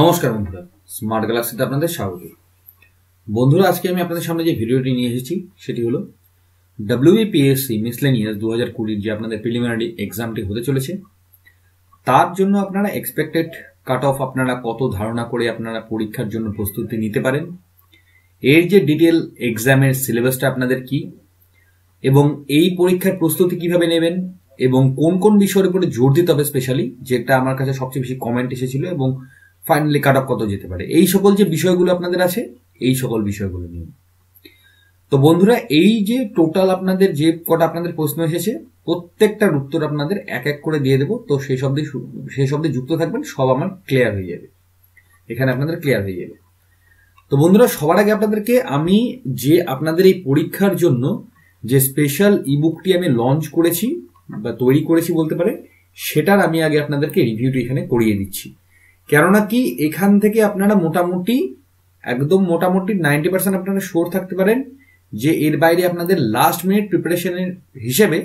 নমস্কার বন্ধুরা স্মার্ট গ্যালাক্সিতে আপনাদের স্বাগত বন্ধুরা আজকে আমি আপনাদের সামনে যে ভিডিওটি নিয়ে এসেছি সেটি হলো ডাব্লিউবিপিএসসি মিসলেনিয়াস দু হাজার কুড়ির যে আপনাদের প্রিলিমিনারি এক্সামটি হতে চলেছে তার জন্য আপনারা এক্সপেক্টেড কাট অফ আপনারা কত ধারণা করে আপনারা পরীক্ষার জন্য প্রস্তুতি নিতে পারেন এর যে ডিটেল এক্সামের সিলেবাসটা আপনাদের কি এবং এই পরীক্ষার প্রস্তুতি কিভাবে নেবেন এবং কোন কোন বিষয়ের উপরে জোর দিতে হবে স্পেশালি যেটা আমার কাছে সবচেয়ে বেশি কমেন্ট এসেছিল এবং ফাইনালি কাট অফ কত যেতে পারে এই সকল যে বিষয়গুলো আপনাদের আছে এই সকল বিষয়গুলো নিয়ে তো বন্ধুরা এই যে টোটাল আপনাদের যে কটা আপনাদের প্রশ্ন এসেছে প্রত্যেকটার উত্তর আপনাদের এক এক করে দিয়ে দেবো তো সেই শব্দে সেই শব্দে যুক্ত থাকবেন সব আমার ক্লিয়ার হয়ে যাবে এখানে আপনাদের ক্লিয়ার হয়ে যাবে তো বন্ধুরা সবার আগে আপনাদেরকে আমি যে আপনাদের এই পরীক্ষার জন্য যে স্পেশাল ইবুকটি আমি লঞ্চ করেছি বা তৈরি করেছি বলতে পারে সেটার আমি আগে আপনাদেরকে রিভিউটি এখানে করিয়ে দিচ্ছি কেননা কি এখান থেকে আপনারা মোটামুটি একদম মোটামুটি নাইনটি পার্সেন্ট আপনারা শোর থাকতে পারেন যে এর বাইরে আপনাদের লাস্ট মিনিট প্রিপারেশনের হিসেবে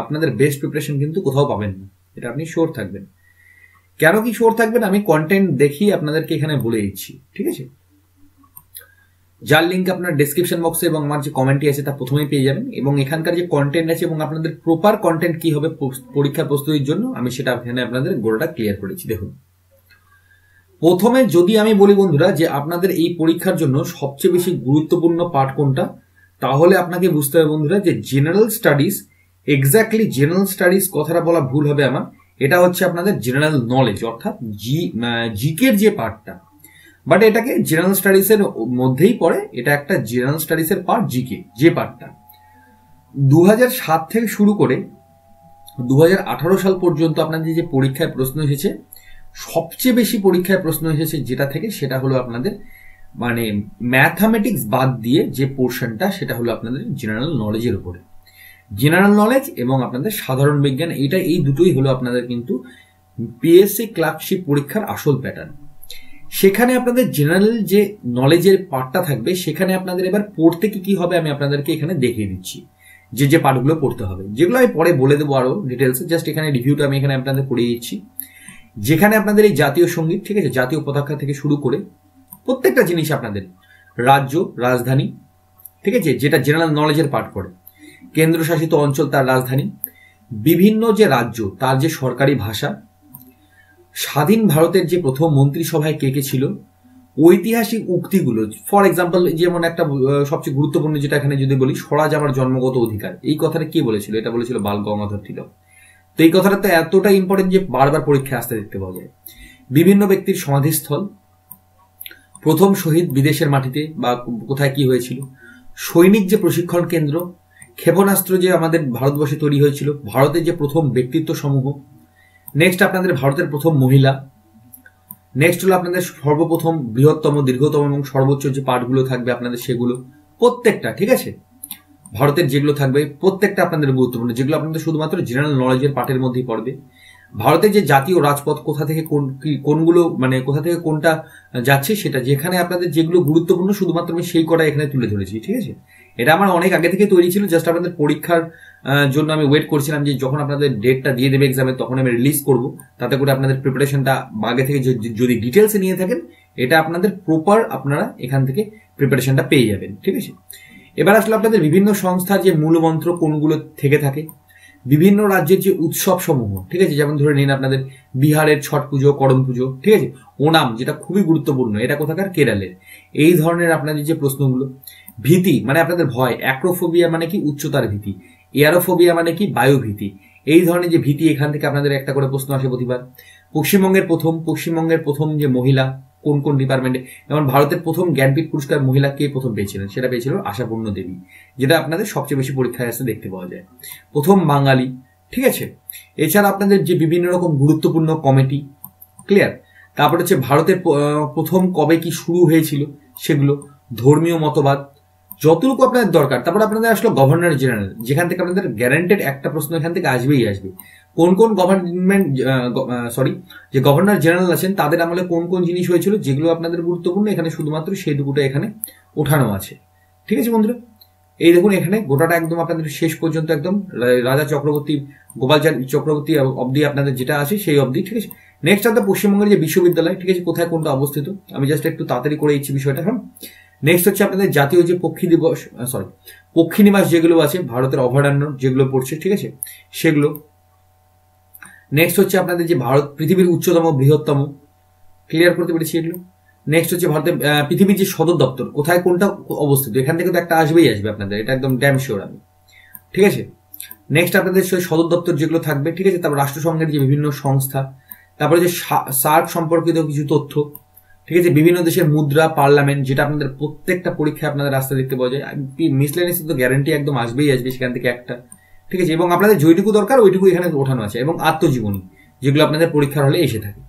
আপনাদের বেস্ট প্রিপারেশন কিন্তু কোথাও পাবেন না এটা আপনি শোর থাকবেন কেন কি শোর থাকবেন আমি কন্টেন্ট দেখি আপনাদেরকে এখানে বলে দিচ্ছি ঠিক আছে যার লিঙ্ক আপনার ডিসক্রিপশন বক্সে এবং আমার যে কমেন্টটি আছে তা প্রথমেই পেয়ে যাবেন এবং এখানকার যে কন্টেন্ট আছে এবং আপনাদের প্রপার কন্টেন্ট কি হবে পরীক্ষা প্রস্তুতির জন্য আমি সেটা এখানে আপনাদের গোলটা ক্লিয়ার করেছি দেখুন প্রথমে যদি আমি বলি বন্ধুরা যে আপনাদের এই পরীক্ষার জন্য সবচেয়ে বেশি গুরুত্বপূর্ণ পাঠ কোনটা তাহলে আপনাকে বুঝতে হবে বন্ধুরা যে general studies exactly general studies কথাটা বলা ভুল হবে আমার এটা হচ্ছে আপনাদের জেনারেল নলেজ অর্থাৎ জি জিকের যে পার্টটা বাট এটাকে জেনারেল স্টাডিজের মধ্যেই পড়ে এটা একটা জেনারেল স্টাডিজের পার্ট জিকে যে পার্টটা দু সাত থেকে শুরু করে দু সাল পর্যন্ত আপনাদের যে পরীক্ষায় প্রশ্ন এসেছে সবচেয়ে বেশি পরীক্ষায় প্রশ্ন এসেছে যেটা থেকে সেটা হলো আপনাদের মানে ম্যাথামেটিক্স বাদ দিয়ে যে পোর্শনটা সেটা হলো আপনাদের জেনারেল নলেজের উপরে জেনারেল নলেজ এবং আপনাদের সাধারণ বিজ্ঞান এটা এই দুটোই হলো আপনাদের কিন্তু পিএসসি ক্লার্কশিপ পরীক্ষার আসল প্যাটার্ন সেখানে আপনাদের জেনারেল যে নলেজের পার্টটা থাকবে সেখানে আপনাদের এবার পড়তে কি কি হবে আমি আপনাদেরকে এখানে দেখিয়ে দিচ্ছি যে যে পার্টগুলো পড়তে হবে যেগুলো আমি পরে বলে দেবো আরো ডিটেলসে জাস্ট এখানে রিভিউটা আমি এখানে আপনাদের পড়িয়ে দিচ্ছি যেখানে আপনাদের এই জাতীয় সঙ্গীত ঠিক আছে জাতীয় পতাকা থেকে শুরু করে প্রত্যেকটা জিনিস আপনাদের রাজ্য রাজধানী ঠিক আছে যেটা জেনারেল নলেজের পাঠ পড়ে কেন্দ্রশাসিত অঞ্চল তার রাজধানী বিভিন্ন যে রাজ্য তার যে সরকারি ভাষা স্বাধীন ভারতের যে প্রথম মন্ত্রিসভায় কে কে ছিল ঐতিহাসিক উক্তিগুলো ফর এক্সাম্পল যেমন একটা সবচেয়ে গুরুত্বপূর্ণ যেটা এখানে যদি বলি স্বরাজ আমার জন্মগত অধিকার এই কথাটা কে বলেছিল এটা বলেছিল বাল গঙ্গাধর তিলক তো এই কথাটা তো এতটা ইম্পর্টেন্ট যে বারবার পরীক্ষায় আসতে দেখতে পাওয়া যায় বিভিন্ন ব্যক্তির সমাধিস্থল প্রথম শহীদ বিদেশের মাটিতে বা কোথায় কি হয়েছিল সৈনিক যে প্রশিক্ষণ কেন্দ্র ক্ষেপণাস্ত্র যে আমাদের ভারতবর্ষে তৈরি হয়েছিল ভারতের যে প্রথম ব্যক্তিত্ব সমূহ নেক্সট আপনাদের ভারতের প্রথম মহিলা নেক্সট হলো আপনাদের সর্বপ্রথম বৃহত্তম দীর্ঘতম এবং সর্বোচ্চ যে পাঠগুলো থাকবে আপনাদের সেগুলো প্রত্যেকটা ঠিক আছে ভারতের যেগুলো থাকবে প্রত্যেকটা আপনাদের গুরুত্বপূর্ণ যেগুলো আপনাদের শুধুমাত্র জেনারেল নলেজের পার্টের মধ্যেই পড়বে ভারতের যে জাতীয় রাজপথ কোথা থেকে কোন কোনগুলো মানে কোথা থেকে কোনটা যাচ্ছে সেটা যেখানে আপনাদের যেগুলো গুরুত্বপূর্ণ শুধুমাত্র আমি সেই কটা এখানে তুলে ধরেছি ঠিক আছে এটা আমার অনেক আগে থেকে তৈরি ছিল জাস্ট আপনাদের পরীক্ষার জন্য আমি ওয়েট করছিলাম যে যখন আপনাদের ডেটটা দিয়ে দেবে এক্সামে তখন আমি রিলিজ করব তাতে করে আপনাদের প্রিপারেশনটা আগে থেকে যদি ডিটেলসে নিয়ে থাকেন এটা আপনাদের প্রপার আপনারা এখান থেকে প্রিপারেশনটা পেয়ে যাবেন ঠিক আছে এবার আসলে আপনাদের বিভিন্ন সংস্থার যে মূলমন্ত্র কোনগুলো থেকে থাকে বিভিন্ন রাজ্যের যে উৎসব সমূহ ঠিক আছে যেমন ধরে নিন আপনাদের বিহারের ছট পুজো করম পুজো ঠিক আছে ওনাম যেটা খুবই গুরুত্বপূর্ণ এটা কোথাকার কেরালের এই ধরনের আপনাদের যে প্রশ্নগুলো ভীতি মানে আপনাদের ভয় অ্যাক্রোফোবিয়া মানে কি উচ্চতার ভীতি এয়ারোফোবিয়া মানে কি বায়ু ভীতি এই ধরনের যে ভীতি এখান থেকে আপনাদের একটা করে প্রশ্ন আসে প্রতিবার পশ্চিমবঙ্গের প্রথম পশ্চিমবঙ্গের প্রথম যে মহিলা কোন কোন ডিপার্টমেন্টে যেমন ভারতের প্রথম জ্ঞানপীঠ পুরস্কার মহিলা কে প্রথম পেয়েছিলেন সেটা পেয়েছিল আশাপূর্ণ দেবী যেটা আপনাদের সবচেয়ে বেশি পরীক্ষায় আসতে দেখতে পাওয়া যায় প্রথম বাঙালি ঠিক আছে এছাড়া আপনাদের যে বিভিন্ন রকম গুরুত্বপূর্ণ কমিটি ক্লিয়ার তারপর হচ্ছে ভারতের প্রথম কবে কি শুরু হয়েছিল সেগুলো ধর্মীয় মতবাদ যতটুকু আপনাদের দরকার তারপর আপনাদের আসলো গভর্নর জেনারেল যেখান থেকে আপনাদের গ্যারান্টেড একটা প্রশ্ন এখান থেকে আসবেই আসবে কোন কোন গভর্নমেন্ট সরি যে গভর্নর জেনারেল আছেন তাদের আমলে কোন কোন জিনিস হয়েছিল যেগুলো আপনাদের গুরুত্বপূর্ণ এখানে শুধুমাত্র সেই দুটো এখানে ওঠানো আছে ঠিক আছে বন্ধুরা এই দেখুন এখানে গোটাটা একদম আপনাদের শেষ পর্যন্ত একদম রাজা চক্রবর্তী গোপাল চক্রবর্তী অবধি আপনাদের যেটা আছে সেই অবধি ঠিক আছে নেক্সট আপনার পশ্চিমবঙ্গের যে বিশ্ববিদ্যালয় ঠিক আছে কোথায় কোনটা অবস্থিত আমি জাস্ট একটু তাড়াতাড়ি করে ইচ্ছি বিষয়টা হ্যাঁ নেক্সট হচ্ছে আপনাদের জাতীয় যে পক্ষী দিবস সরি পক্ষী নিবাস যেগুলো আছে ভারতের অভয়ারণ্য যেগুলো পড়ছে ঠিক আছে সেগুলো নেক্সট হচ্ছে আপনাদের যে ভারত পৃথিবীর উচ্চতম বৃহত্তম ক্লিয়ার করতে পেরেছি এগুলো নেক্সট হচ্ছে ভারতের পৃথিবীর যে সদর দপ্তর কোথায় কোনটা অবস্থিত এখান থেকে তো একটা আসবেই আসবে আপনাদের এটা একদম ড্যাম শিওর আমি ঠিক আছে নেক্সট আপনাদের সেই সদর দপ্তর যেগুলো থাকবে ঠিক আছে তারপর রাষ্ট্রসংঘের যে বিভিন্ন সংস্থা তারপরে যে সার্ক সম্পর্কিত কিছু তথ্য ঠিক আছে বিভিন্ন দেশের মুদ্রা পার্লামেন্ট যেটা আপনাদের প্রত্যেকটা পরীক্ষায় আপনাদের রাস্তা দেখতে পাওয়া যায় মিসলেনিস তো গ্যারান্টি একদম আসবেই আসবে সেখান থেকে একটা ঠিক আছে এবং আপনাদের যেটুকু দরকার ওইটুকু এখানে ওঠানো আছে এবং আত্মজীবনী যেগুলো আপনাদের পরীক্ষার হলে এসে থাকে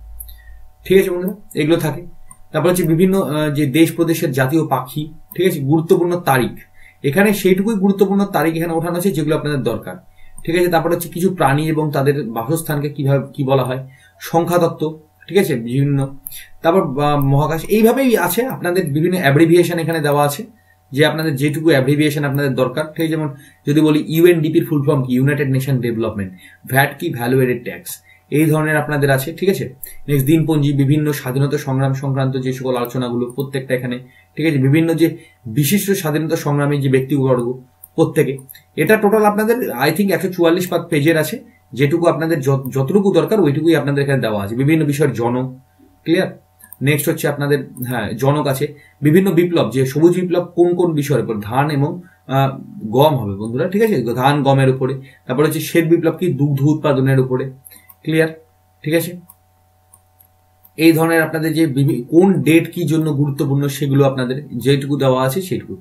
ঠিক আছে বন্ধুরা এগুলো থাকে তারপর হচ্ছে বিভিন্ন যে দেশ প্রদেশের জাতীয় পাখি ঠিক আছে গুরুত্বপূর্ণ তারিখ এখানে সেইটুকুই গুরুত্বপূর্ণ তারিখ এখানে ওঠানো আছে যেগুলো আপনাদের দরকার ঠিক আছে তারপর হচ্ছে কিছু প্রাণী এবং তাদের বাসস্থানকে কিভাবে কি বলা হয় সংখ্যাতত্ত্ব ঠিক আছে বিভিন্ন তারপর মহাকাশ এইভাবেই আছে আপনাদের বিভিন্ন অ্যাব্রিভিয়েশন এখানে দেওয়া আছে যে আপনাদের যেটুকু অ্যাভ্রিভিয়েশন আপনাদের দরকার সেই যেমন যদি বলি ইউএনডিপির ফুল ফর্ম কি ইউনাইটেড নেশন ডেভেলপমেন্ট ভ্যাট কি ভ্যালু এডেড ট্যাক্স এই ধরনের আপনাদের আছে ঠিক আছে নেক্সট দিনপঞ্জি বিভিন্ন স্বাধীনতা সংগ্রাম সংক্রান্ত যে সকল আলোচনাগুলো প্রত্যেকটা এখানে ঠিক আছে বিভিন্ন যে বিশিষ্ট স্বাধীনতা সংগ্রামী যে ব্যক্তিবর্গ প্রত্যেকে এটা টোটাল আপনাদের আই থিঙ্ক একশো চুয়াল্লিশ পাত পেজের আছে যেটুকু আপনাদের যতটুকু দরকার ওইটুকুই আপনাদের এখানে দেওয়া আছে বিভিন্ন বিষয়ের জন ক্লিয়ার নেক্সট হচ্ছে আপনাদের হ্যাঁ জনক আছে বিভিন্ন বিপ্লব যে সবুজ বিপ্লব কোন কোন বিষয়ের উপর ধান এবং গম হবে বন্ধুরা ঠিক আছে ধান গমের উপরে তারপর হচ্ছে শ্বেত বিপ্লব কি দুগ্ধ উৎপাদনের উপরে ক্লিয়ার ঠিক আছে এই ধরনের আপনাদের যে কোন ডেট কি জন্য গুরুত্বপূর্ণ সেগুলো আপনাদের যেটুকু দেওয়া আছে সেটুকু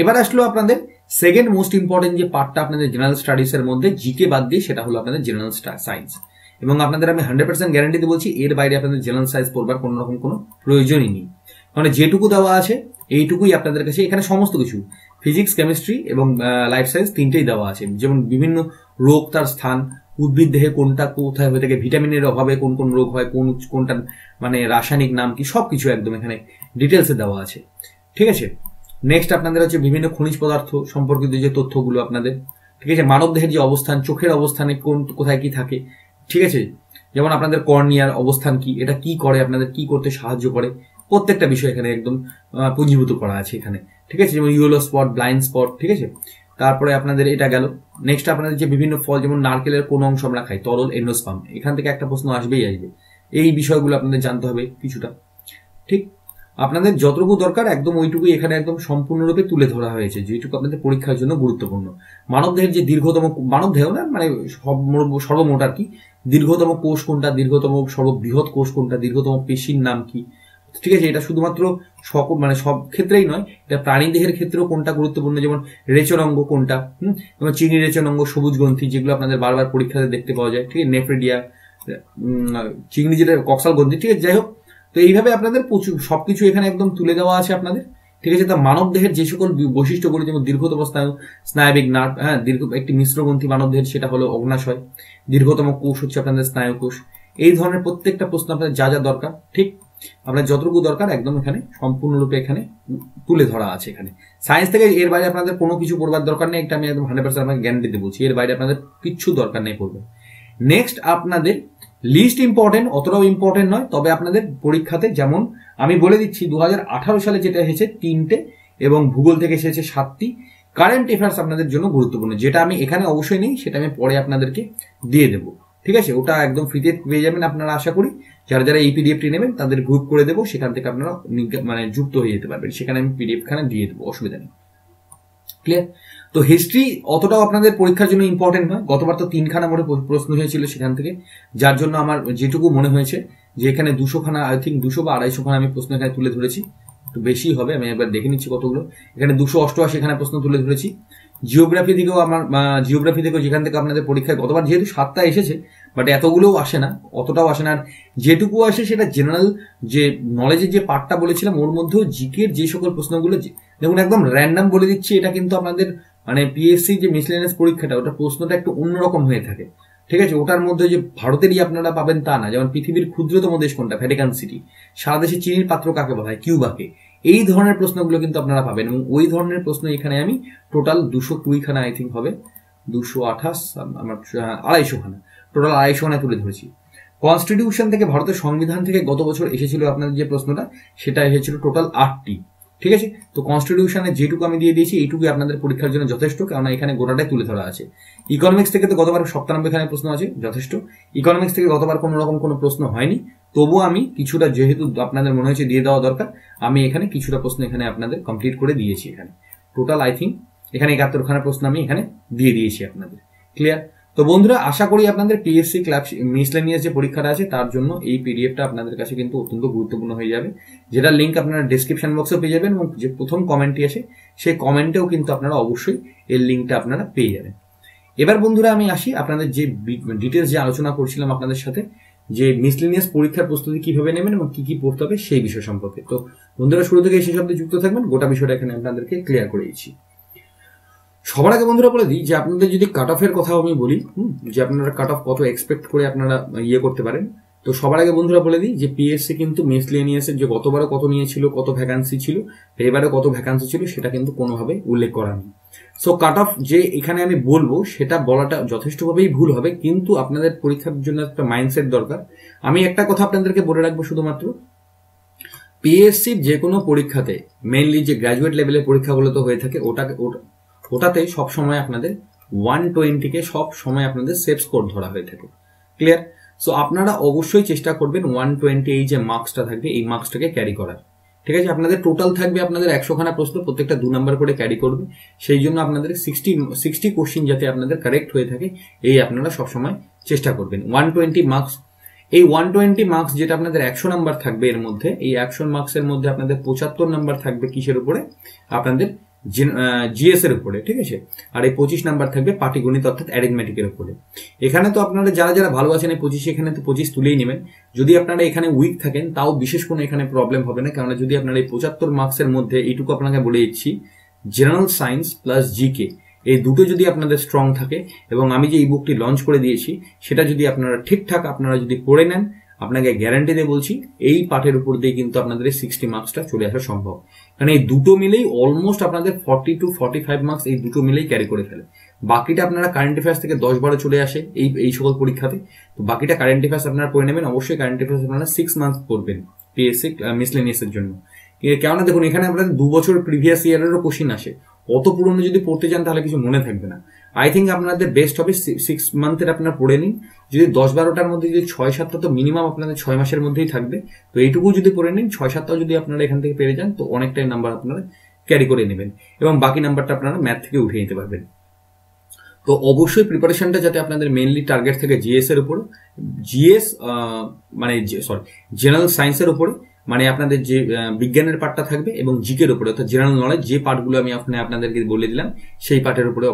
এবার আসলো আপনাদের সেকেন্ড মোস্ট ইম্পর্টেন্ট যে পার্টটা আপনাদের জেনারেল স্টাডিজের মধ্যে জিকে বাদ দিয়ে সেটা হলো আপনাদের জেনারেল সায়েন্স এবং আপনাদের আমি হান্ড্রেড পার্সেন্ট গ্যারান্টিতে বলছি এর বাইরে আপনাদের জেলান সাইজ পড়বার কোনো রকম কোনো প্রয়োজনই নেই মানে যেটুকু দেওয়া আছে এইটুকুই আপনাদের কাছে এখানে সমস্ত কিছু ফিজিক্স কেমিস্ট্রি এবং লাইফ সায়েন্স তিনটেই দেওয়া আছে যেমন বিভিন্ন রোগ তার স্থান উদ্ভিদ দেহে কোনটা কোথায় হয়ে থাকে ভিটামিনের অভাবে কোন কোন রোগ হয় কোন কোনটা মানে রাসায়নিক নাম কি সব কিছু একদম এখানে ডিটেলসে দেওয়া আছে ঠিক আছে নেক্সট আপনাদের হচ্ছে বিভিন্ন খনিজ পদার্থ সম্পর্কিত যে তথ্যগুলো আপনাদের ঠিক আছে মানব দেহের যে অবস্থান চোখের অবস্থানে কোন কোথায় কি থাকে ঠিক আছে যেমন আপনাদের কর্নিয়ার অবস্থান কি এটা কি করে আপনাদের কি করতে সাহায্য করে প্রত্যেকটা বিষয় এখানে একদম পুঁজিভূত করা আছে এখানে ঠিক আছে যেমন ইউলো স্পট ব্লাইন্ড স্পট ঠিক আছে তারপরে আপনাদের এটা গেল নেক্সট আপনাদের যে বিভিন্ন ফল যেমন নারকেলের কোন অংশ আমরা খাই তরল এন্ডোস্পাম এখান থেকে একটা প্রশ্ন আসবেই আসবে এই বিষয়গুলো আপনাদের জানতে হবে কিছুটা ঠিক আপনাদের যতটুকু দরকার একদম ওইটুকুই এখানে একদম সম্পূর্ণরূপে তুলে ধরা হয়েছে যেটুকু আপনাদের পরীক্ষার জন্য গুরুত্বপূর্ণ মানবদেহের যে দীর্ঘতম মানবদেহ না মানে সর্বমোট আর কি দীর্ঘতম কোষ কোনটা দীর্ঘতম সর্ববৃহৎ কোষ কোনটা দীর্ঘতম পেশির নাম কি ঠিক আছে এটা শুধুমাত্র সক মানে সব ক্ষেত্রেই নয় এটা প্রাণী দেহের ক্ষেত্রেও কোনটা গুরুত্বপূর্ণ যেমন রেচন অঙ্গ কোনটা হুম যেমন চিনি অঙ্গ সবুজ গ্রন্থি যেগুলো আপনাদের বারবার পরীক্ষাতে দেখতে পাওয়া যায় ঠিক আছে নেফ্রেডিয়া চিংড়ি যেটা কক্সাল গ্রন্থি ঠিক আছে যাই হোক তো এইভাবে আপনাদের প্রচুর সবকিছু এখানে একদম তুলে দেওয়া আছে আপনাদের ঠিক আছে তা মানব দেহের যে সকল বৈশিষ্ট্যগুলি যেমন দীর্ঘতম স্নায়ু স্নায়বিক নার্ভ হ্যাঁ দীর্ঘ একটি মিশ্রগ্রন্থী মানব দেহের সেটা হলো অগ্নাশয় দীর্ঘতম কোষ হচ্ছে আপনাদের স্নায়ু কোষ এই ধরনের প্রত্যেকটা প্রশ্ন আপনাদের যা যা দরকার ঠিক আপনার যতটুকু দরকার একদম এখানে সম্পূর্ণরূপে এখানে তুলে ধরা আছে এখানে সায়েন্স থেকে এর বাইরে আপনাদের কোনো কিছু পড়বার দরকার নেই এটা আমি একদম হান্ড্রেড পার্সেন্ট আপনাকে গ্যারান্টি দিয়ে বলছি এর বাইরে আপনাদের কিচ্ছু দরকার নেই পড়বে নেক্সট আপনাদের লিস্ট ইম্পর্টেন্ট অতটাও ইম্পর্টেন্ট নয় তবে আপনাদের পরীক্ষাতে যেমন আমি বলে দিচ্ছি দু সালে যেটা এসেছে তিনটে এবং ভূগোল থেকে এসেছে সাতটি কারেন্ট অ্যাফেয়ার্স আপনাদের জন্য গুরুত্বপূর্ণ যেটা আমি এখানে অবশ্যই নেই সেটা আমি পরে আপনাদেরকে দিয়ে দেবো ঠিক আছে ওটা একদম ফ্রিতে পেয়ে যাবেন আপনারা আশা করি যারা যারা এই পিডিএফটি নেবেন তাদের গ্রুপ করে দেবো সেখান থেকে আপনারা মানে যুক্ত হয়ে যেতে পারবেন সেখানে আমি পিডিএফ খানে দিয়ে দেবো অসুবিধা নেই ক্লিয়ার তো হিস্ট্রি অতটাও আপনাদের পরীক্ষার জন্য ইম্পর্টেন্ট নয় গতবার তো তিনখানা মোটে প্রশ্ন হয়েছিল সেখান থেকে যার জন্য আমার যেটুকু মনে হয়েছে যে এখানে দুশোখানা আই থিঙ্ক দুশো বা আড়াইশোখানা আমি প্রশ্ন এখানে তুলে ধরেছি একটু বেশি হবে আমি একবার দেখে নিচ্ছি কতগুলো এখানে দুশো এখানে প্রশ্ন তুলে ধরেছি জিওগ্রাফি থেকেও আমার জিওগ্রাফি থেকেও যেখান থেকে আপনাদের পরীক্ষায় গতবার যেহেতু সাতটা এসেছে বাট এতগুলোও আসে না অতটাও আসে না আর যেটুকু আসে সেটা জেনারেল যে নলেজের যে পার্টটা বলেছিলাম ওর মধ্যেও জিকের যে সকল প্রশ্নগুলো দেখুন একদম র্যান্ডাম বলে দিচ্ছি এটা কিন্তু আপনাদের মানে পিএসসি যে মিসলেনিয়াস পরীক্ষাটা ওটা প্রশ্নটা একটু অন্যরকম হয়ে থাকে ঠিক আছে ওটার মধ্যে যে ভারতেরই আপনারা পাবেন তা না যেমন পৃথিবীর ক্ষুদ্রতম দেশ কোনটা ভ্যাটিকান সিটি সারা দেশে চিনির পাত্র কাকে বলা হয় কিউবাকে এই ধরনের প্রশ্নগুলো কিন্তু আপনারা পাবেন এবং ওই ধরনের প্রশ্ন এখানে আমি টোটাল দুশো কুড়িখানা আই থিঙ্ক হবে দুশো আঠাশ আমার হ্যাঁ, আড়াইশোখানা টোটাল আড়াইশোখানা তুলে ধরেছি কনস্টিটিউশন থেকে ভারতের সংবিধান থেকে গত বছর এসেছিল আপনাদের যে প্রশ্নটা সেটা এসেছিল টোটাল আটটি ঠিক আছে তো কনস্টিটিউশনে যেটুকু আমি দিয়ে দিয়েছি এইটুকু আপনাদের পরীক্ষার জন্য যথেষ্ট কেননা এখানে গোটাটাই তুলে ধরা আছে ইকোনমিক্স থেকে তো গতবার এখানে প্রশ্ন আছে যথেষ্ট ইকোনমিক্স থেকে গতবার কোনো রকম কোনো প্রশ্ন হয়নি তবুও আমি কিছুটা যেহেতু আপনাদের মনে হয়েছে দিয়ে দেওয়া দরকার আমি এখানে কিছুটা প্রশ্ন এখানে আপনাদের কমপ্লিট করে দিয়েছি এখানে টোটাল আই থিঙ্ক এখানে একাত্তরখানা প্রশ্ন আমি এখানে দিয়ে দিয়েছি আপনাদের ক্লিয়ার তো বন্ধুরা আশা করি আপনাদের পিএসসি ক্লাব মিসলেনিয়াস যে পরীক্ষাটা আছে তার জন্য এই পিডিএফটা আপনাদের কাছে কিন্তু অত্যন্ত গুরুত্বপূর্ণ হয়ে যাবে যেটা লিঙ্ক আপনারা ডিসক্রিপশন বক্সে পেয়ে যাবেন এবং যে প্রথম কমেন্টটি আছে সেই কমেন্টেও কিন্তু আপনারা অবশ্যই এই লিঙ্কটা আপনারা পেয়ে যাবেন এবার বন্ধুরা আমি আসি আপনাদের যে ডিটেলস যে আলোচনা করছিলাম আপনাদের সাথে যে মিসলিনিয়াস পরীক্ষার প্রস্তুতি কিভাবে নেবেন এবং কি কি পড়তে হবে সেই বিষয় সম্পর্কে তো বন্ধুরা শুরু থেকে সেই শব্দে যুক্ত থাকবেন গোটা বিষয়টা এখানে আপনাদেরকে ক্লিয়ার করে দিচ্ছি সবার আগে বন্ধুরা বলে দিই যে আপনাদের যদি কাট অফের কথা আমি বলি যে আপনারা কাট অফ কত এক্সপেক্ট করে আপনারা ইয়ে করতে পারেন তো সবার আগে বন্ধুরা বলে দিই যে পিএসসি কিন্তু মিসলেনিয়াসের যে গতবারও কত নিয়েছিল কত ভ্যাকান্সি ছিল এবারে কত ভ্যাকান্সি ছিল সেটা কিন্তু কোনোভাবে উল্লেখ করা নেই সো কাট অফ যে এখানে আমি বলবো সেটা বলাটা যথেষ্টভাবেই ভুল হবে কিন্তু আপনাদের পরীক্ষার জন্য একটা মাইন্ডসেট দরকার আমি একটা কথা আপনাদেরকে বলে রাখবো শুধুমাত্র পিএসসির যে কোনো পরীক্ষাতে মেনলি যে গ্র্যাজুয়েট লেভেলের পরীক্ষাগুলো তো হয়ে থাকে ওটাকে ওটাতে সবসময় আপনাদের ওয়ান টোয়েন্টিকে সব সময় আপনাদের সেফ স্কোর ধরা হয়ে থাকে ক্লিয়ার সো আপনারা অবশ্যই চেষ্টা করবেন ওয়ান টোয়েন্টি এই যে মার্কসটা থাকবে এই মার্কসটাকে ক্যারি করার ঠিক আছে আপনাদের টোটাল থাকবে আপনাদের একশোখানা প্রশ্ন প্রত্যেকটা দু নম্বর করে ক্যারি করবে সেই জন্য আপনাদের সিক্সটি সিক্সটি কোশ্চিন যাতে আপনাদের কারেক্ট হয়ে থাকে এই আপনারা সবসময় চেষ্টা করবেন ওয়ান টোয়েন্টি মার্কস এই ওয়ান টোয়েন্টি মার্কস যেটা আপনাদের একশো নাম্বার থাকবে এর মধ্যে এই একশো মার্কসের মধ্যে আপনাদের পঁচাত্তর নাম্বার থাকবে কিসের উপরে আপনাদের জিএস এর উপরে ঠিক আছে আর এই পঁচিশ নাম্বার থাকবে পাটিগণিত অর্থাৎ অ্যারেঞ্জমেটিকের উপরে এখানে তো আপনারা যারা যারা ভালো আছেন এই পঁচিশে এখানে তো পঁচিশ তুলেই নেবেন যদি আপনারা এখানে উইক থাকেন তাও বিশেষ কোনো এখানে প্রবলেম হবে না কেননা যদি আপনারা এই পঁচাত্তর মার্কসের মধ্যে এইটুকু আপনাকে বলে দিচ্ছি জেনারেল সায়েন্স প্লাস জিকে এই দুটো যদি আপনাদের স্ট্রং থাকে এবং আমি যে এই বুকটি লঞ্চ করে দিয়েছি সেটা যদি আপনারা ঠিকঠাক আপনারা যদি পড়ে নেন আপনাকে গ্যারান্টি দিয়ে বলছি এই পাঠের উপর দিয়ে কিন্তু আপনাদের সিক্সটি মার্কসটা চলে আসা সম্ভব কারণ এই দুটো মিলেই অলমোস্ট আপনাদের forty two forty five marks এই দুটো মিলেই ক্যারি করে ফেলে বাকিটা আপনারা কারেন্ট অ্যাফেয়ার্স থেকে দশ বারো চলে আসে এই এই সকল পরীক্ষাতে তো বাকিটা কারেন্ট অ্যাফেয়ার্স আপনারা করে নেবেন অবশ্যই কারেন্ট অ্যাফেয়ার্স আপনারা সিক্স মান্থ করবেন পিএসসি মিসলেনিয়াসের জন্য কেননা দেখুন এখানে আপনাদের দু বছর প্রিভিয়াস ইয়ারেরও কোশ্চিন আসে অত পুরনো যদি পড়তে যান তাহলে কিছু মনে থাকবে না আই থিঙ্ক আপনাদের বেস্ট হবে সিক্স মান্থের আপনার পড়ে নিন যদি দশ বারোটার মধ্যে যদি ছয় সাতটা তো মিনিমাম আপনাদের ছয় মাসের মধ্যেই থাকবে তো এইটুকু যদি পড়ে নিন ছয় সাতটাও যদি আপনারা এখান থেকে পেরে যান তো অনেকটাই নাম্বার আপনারা ক্যারি করে নেবেন এবং বাকি নাম্বারটা আপনারা ম্যাথ থেকে উঠিয়ে নিতে পারবেন তো অবশ্যই প্রিপারেশনটা যাতে আপনাদের মেনলি টার্গেট থাকে জিএস এর উপর জিএস মানে সরি জেনারেল সায়েন্সের উপরে মানে আপনাদের যে বিজ্ঞানের পার্টটা থাকবে এবং জিকের উপরে অর্থাৎ জেনারেল নলেজ যে পার্টগুলো আমি আপনি আপনাদেরকে বলে দিলাম সেই পার্টের উপরে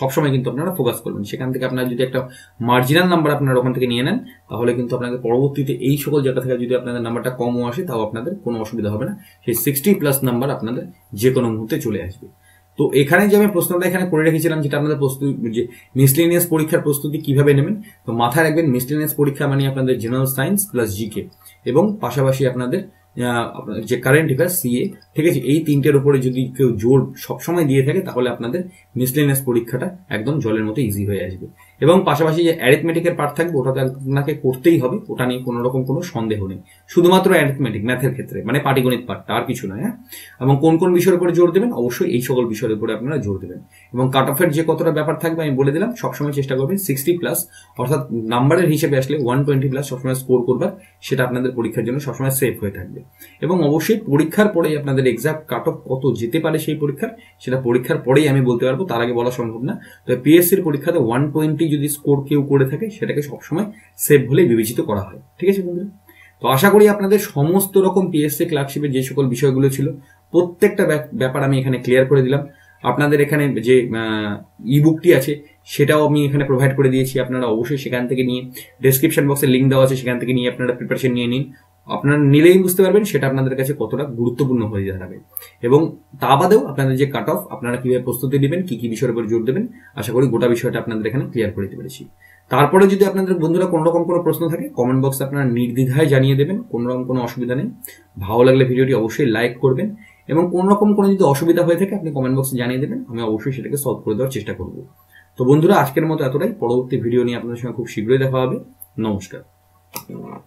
সবসময় কিন্তু আপনারা ফোকাস করবেন সেখান থেকে আপনারা যদি একটা মার্জিনাল নাম্বার আপনারা ওখান থেকে নিয়ে নেন তাহলে কিন্তু আপনাদের পরবর্তীতে এই সকল জায়গা থেকে যদি আপনাদের নাম্বারটা কমও আসে তাও আপনাদের কোনো অসুবিধা হবে না সেই সিক্সটি প্লাস নাম্বার আপনাদের যে কোনো মুহূর্তে চলে আসবে তো এখানে যে আমি প্রশ্নটা এখানে করে রেখেছিলাম যেটা আপনাদের প্রস্তুতি যে মিসলিনিয়াস পরীক্ষার প্রস্তুতি কিভাবে নেবেন তো মাথায় রাখবেন মিসলিনিয়াস পরীক্ষা মানে আপনাদের জেনারেল সায়েন্স প্লাস জিকে এবং পাশাপাশি আপনাদের যে কারেন্ট অ্যাফেয়ার্স সিএ ঠিক আছে এই তিনটের উপরে যদি কেউ জোর সবসময় দিয়ে থাকে তাহলে আপনাদের মিসলেনিয়াস পরীক্ষাটা একদম জলের মতো ইজি হয়ে আসবে এবং পাশাপাশি যে অ্যারিথমেটিকের পার্ট থাকবে ওটা তো আপনাকে করতেই হবে ওটা নিয়ে কোনো রকম কোনো সন্দেহ নেই শুধুমাত্র অ্যারিথমেটিক ম্যাথের ক্ষেত্রে মানে পাটিগণিত পার্টটা আর কিছু নয় হ্যাঁ এবং কোন কোন বিষয়ের উপরে জোর দেবেন অবশ্যই এই সকল বিষয়ের উপরে আপনারা জোর দেবেন এবং কাট অফের যে কতটা ব্যাপার থাকবে আমি বলে দিলাম সবসময় চেষ্টা করবেন সিক্সটি প্লাস অর্থাৎ নাম্বারের হিসেবে আসলে ওয়ান টোয়েন্টি প্লাস সবসময় স্কোর করবার সেটা আপনাদের পরীক্ষার জন্য সবসময় সেফ হয়ে থাকবে থাকবে এবং অবশ্যই পরীক্ষার পরেই আপনাদের এক্সাক্ট কাট অফ কত যেতে পারে সেই পরীক্ষার সেটা পরীক্ষার পরেই আমি বলতে পারবো তার আগে বলা সম্ভব না তো পিএসসির পরীক্ষাতে ওয়ান টোয়েন্টি যদি স্কোর কেউ করে থাকে সেটাকে সবসময় সেভ বলে বিবেচিত করা হয় ঠিক আছে বন্ধুরা তো আশা করি আপনাদের সমস্ত রকম পিএসসি ক্লার্কশিপের যে সকল বিষয়গুলো ছিল প্রত্যেকটা ব্যাপার আমি এখানে ক্লিয়ার করে দিলাম আপনাদের এখানে যে ইবুকটি আছে সেটাও আমি এখানে প্রোভাইড করে দিয়েছি আপনারা অবশ্যই সেখান থেকে নিয়ে ডেসক্রিপশন বক্সে লিঙ্ক দেওয়া আছে সেখান থেকে নিয়ে আপনারা প্রিপারেশন নিয়ে নিন আপনারা নিলেই বুঝতে পারবেন সেটা আপনাদের কাছে কতটা গুরুত্বপূর্ণ হয়ে দাঁড়াবে এবং তা বাদেও আপনাদের যে কাট অফ আপনারা কিভাবে প্রস্তুতি নেবেন কি কি বিষয়ের উপর জোর দেবেন আশা করি গোটা বিষয়টা আপনাদের এখানে ক্লিয়ার করে দিতে পেরেছি তারপরে যদি আপনাদের বন্ধুরা কোনোরকম রকম কোনো প্রশ্ন থাকে কমেন্ট বক্সে আপনারা নির্দ্বিধায় জানিয়ে দেবেন কোনোরকম রকম কোনো অসুবিধা নেই ভালো লাগলে ভিডিওটি অবশ্যই লাইক করবেন এবং কোন রকম কোনো যদি অসুবিধা হয়ে থাকে আপনি কমেন্ট বক্সে জানিয়ে দেবেন আমি অবশ্যই সেটাকে সলভ করে দেওয়ার চেষ্টা করব তো বন্ধুরা আজকের মতো এতটাই পরবর্তী ভিডিও নিয়ে আপনাদের সঙ্গে খুব শীঘ্রই দেখা হবে নমস্কার